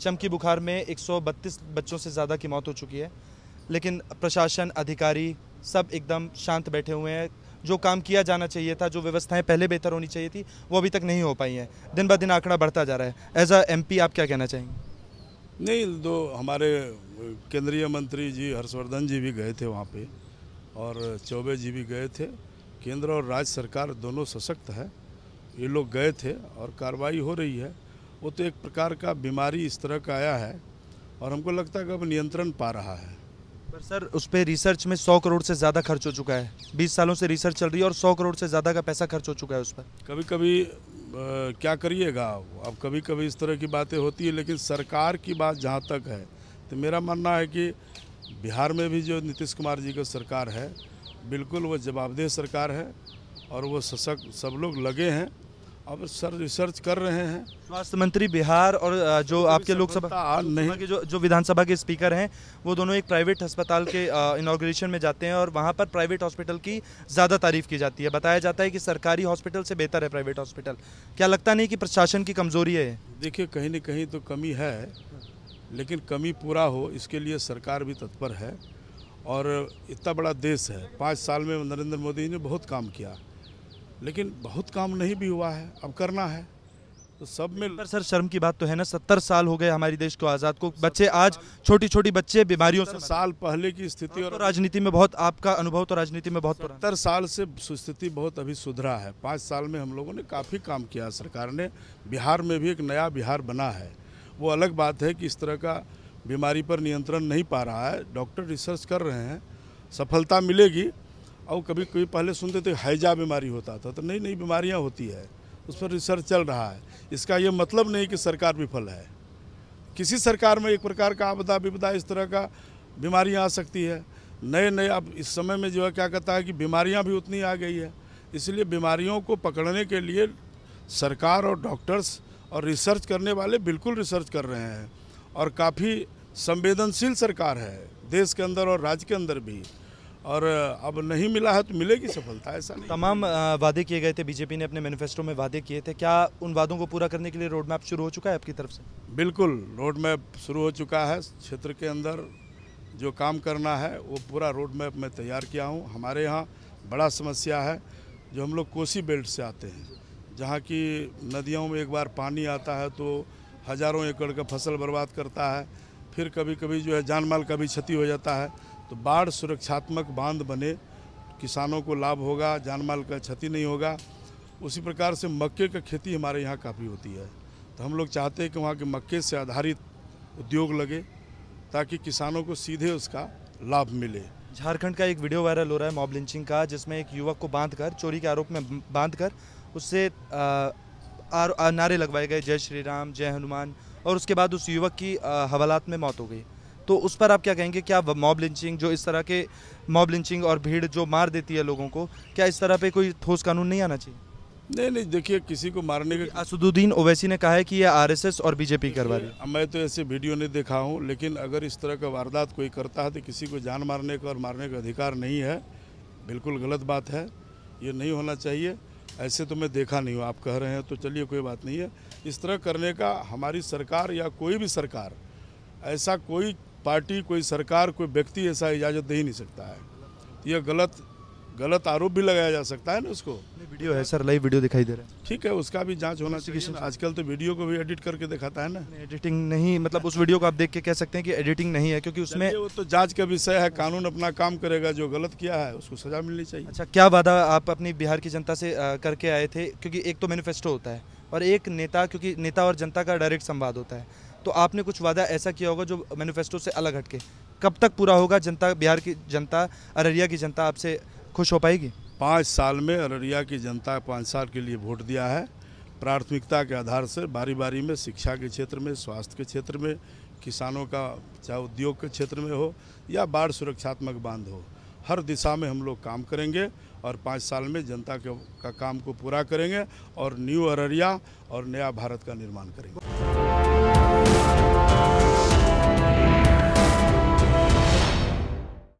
चमकी बुखार में 132 बच्चों से ज़्यादा की मौत हो चुकी है लेकिन प्रशासन अधिकारी सब एकदम शांत बैठे हुए हैं जो काम किया जाना चाहिए था जो व्यवस्थाएं पहले बेहतर होनी चाहिए थी वो अभी तक नहीं हो पाई हैं दिन ब दिन आंकड़ा बढ़ता जा रहा है एज अ एम आप क्या कहना चाहेंगे नहीं तो हमारे केंद्रीय मंत्री जी हर्षवर्धन जी भी गए थे वहाँ पे और चौबे जी भी गए थे केंद्र और राज्य सरकार दोनों सशक्त है ये लोग गए थे और कार्रवाई हो रही है वो तो एक प्रकार का बीमारी इस तरह का आया है और हमको लगता है कि अब नियंत्रण पा रहा है पर सर उस पर रिसर्च में सौ करोड़ से ज़्यादा खर्च हो चुका है बीस सालों से रिसर्च चल रही है और सौ करोड़ से ज़्यादा का पैसा खर्च हो चुका है उस पर कभी कभी आ, क्या करिएगा अब कभी कभी इस तरह की बातें होती है लेकिन सरकार की बात जहाँ तक है तो मेरा मानना है कि बिहार में भी जो नीतीश कुमार जी का सरकार है बिल्कुल वो जवाबदेह सरकार है और वो सशक्त सब लोग लगे हैं अब सर रिसर्च कर रहे हैं स्वास्थ्य मंत्री बिहार और जो आपके लोकसभा नहीं जो जो विधानसभा के स्पीकर हैं वो दोनों एक प्राइवेट अस्पताल के इनाग्रेशन में जाते हैं और वहाँ पर प्राइवेट हॉस्पिटल की ज़्यादा तारीफ की जाती है बताया जाता है कि सरकारी हॉस्पिटल से बेहतर है प्राइवेट हॉस्पिटल क्या लगता नहीं कि प्रशासन की कमज़ोरी है देखिए कहीं ना कहीं तो कमी है लेकिन कमी पूरा हो इसके लिए सरकार भी तत्पर है और इतना बड़ा देश है पाँच साल में नरेंद्र मोदी ने बहुत काम किया लेकिन बहुत काम नहीं भी हुआ है अब करना है तो सब में पर सर शर्म की बात तो है ना सत्तर साल हो गए हमारे देश को आज़ाद को बच्चे आज छोटी छोटी बच्चे बीमारियों से साल पहले की स्थिति और तो राजनीति में बहुत आपका अनुभव तो राजनीति में बहुत सत्तर साल से स्थिति बहुत अभी सुधरा है पाँच साल में हम लोगों ने काफ़ी काम किया सरकार ने बिहार में भी एक नया बिहार बना है वो अलग बात है कि इस तरह का बीमारी पर नियंत्रण नहीं पा रहा है डॉक्टर रिसर्च कर रहे हैं सफलता मिलेगी और कभी कभी पहले सुनते थे हैजा बीमारी होता था तो नई नई बीमारियाँ होती है उस पर रिसर्च चल रहा है इसका ये मतलब नहीं कि सरकार विफल है किसी सरकार में एक प्रकार का आपदा विपदा इस तरह का बीमारियाँ आ सकती है नए नए अब इस समय में जो है क्या कहता है कि बीमारियाँ भी उतनी आ गई है इसलिए बीमारियों को पकड़ने के लिए सरकार और डॉक्टर्स और रिसर्च करने वाले बिल्कुल रिसर्च कर रहे हैं और काफ़ी संवेदनशील सरकार है देश के अंदर और राज्य के अंदर भी और अब नहीं मिला है तो मिलेगी सफलता ऐसा नहीं तमाम वादे किए गए थे बीजेपी ने अपने मैनिफेस्टो में वादे किए थे क्या उन वादों को पूरा करने के लिए रोड मैप शुरू हो चुका है आपकी तरफ से बिल्कुल रोड मैप शुरू हो चुका है क्षेत्र के अंदर जो काम करना है वो पूरा रोड मैप मैं तैयार किया हूँ हमारे यहाँ बड़ा समस्या है जो हम लोग कोसी बेल्ट से आते हैं जहाँ की नदियों में एक बार पानी आता है तो हज़ारों एकड़ का फसल बर्बाद करता है फिर कभी कभी जो है जान माल का भी क्षति हो जाता है तो बाढ़ सुरक्षात्मक बांध बने किसानों को लाभ होगा जान माल का क्षति नहीं होगा उसी प्रकार से मक्के का खेती हमारे यहाँ काफ़ी होती है तो हम लोग चाहते हैं कि वहाँ के मक्के से आधारित उद्योग लगे ताकि किसानों को सीधे उसका लाभ मिले झारखंड का एक वीडियो वायरल हो रहा है मॉब लिंचिंग का जिसमें एक युवक को बांधकर चोरी के आरोप में बांधकर उससे नारे लगवाए गए जय श्री राम जय हनुमान और उसके बाद उस युवक की हवालात में मौत हो गई तो उस पर आप क्या कहेंगे क्या मॉब लिंचिंग जो इस तरह के मॉब लिंचिंग और भीड़ जो मार देती है लोगों को क्या इस तरह पे कोई ठोस कानून नहीं आना चाहिए नहीं नहीं देखिए किसी को मारने का असदुद्दीन ओवैसी ने कहा है कि यह आरएसएस और बीजेपी करवा रही मैं तो ऐसे वीडियो नहीं देखा हूँ लेकिन अगर इस तरह का वारदात कोई करता है तो किसी को जान मारने का और मारने का अधिकार नहीं है बिल्कुल गलत बात है ये नहीं होना चाहिए ऐसे तो मैं देखा नहीं हूँ आप कह रहे हैं तो चलिए कोई बात नहीं है इस तरह करने का हमारी सरकार या कोई भी सरकार ऐसा कोई पार्टी कोई सरकार कोई व्यक्ति ऐसा इजाज़त दे ही नहीं सकता है यह गलत गलत आरोप भी लगाया जा सकता है ना उसको वीडियो है सर लाइव वीडियो दिखाई दे रहा है ठीक है उसका भी जांच होना चाहिए आजकल तो वीडियो को भी एडिट करके दिखाता है ना एडिटिंग नहीं मतलब उस वीडियो को आप देख के कह सकते हैं कि एडिटिंग नहीं है क्योंकि उसमें वो तो जांच का विषय है कानून अपना काम करेगा जो गलत किया है उसको सजा मिलनी चाहिए अच्छा क्या वादा आप अपनी बिहार की जनता से करके आए थे क्योंकि एक तो मैनिफेस्टो होता है और एक नेता क्योंकि नेता और जनता का डायरेक्ट संवाद होता है तो आपने कुछ वादा ऐसा किया होगा जो मैनिफेस्टो से अलग हटके कब तक पूरा होगा जनता बिहार की जनता अररिया की जनता आपसे खुश हो पाएगी पाँच साल में अररिया की जनता पाँच साल के लिए वोट दिया है प्राथमिकता के आधार से बारी बारी में शिक्षा के क्षेत्र में स्वास्थ्य के क्षेत्र में किसानों का चाहे उद्योग के क्षेत्र में हो या बाढ़ सुरक्षात्मक बांध हो हर दिशा में हम लोग काम करेंगे और पाँच साल में जनता के का काम को पूरा करेंगे और न्यू अररिया और नया भारत का निर्माण करेंगे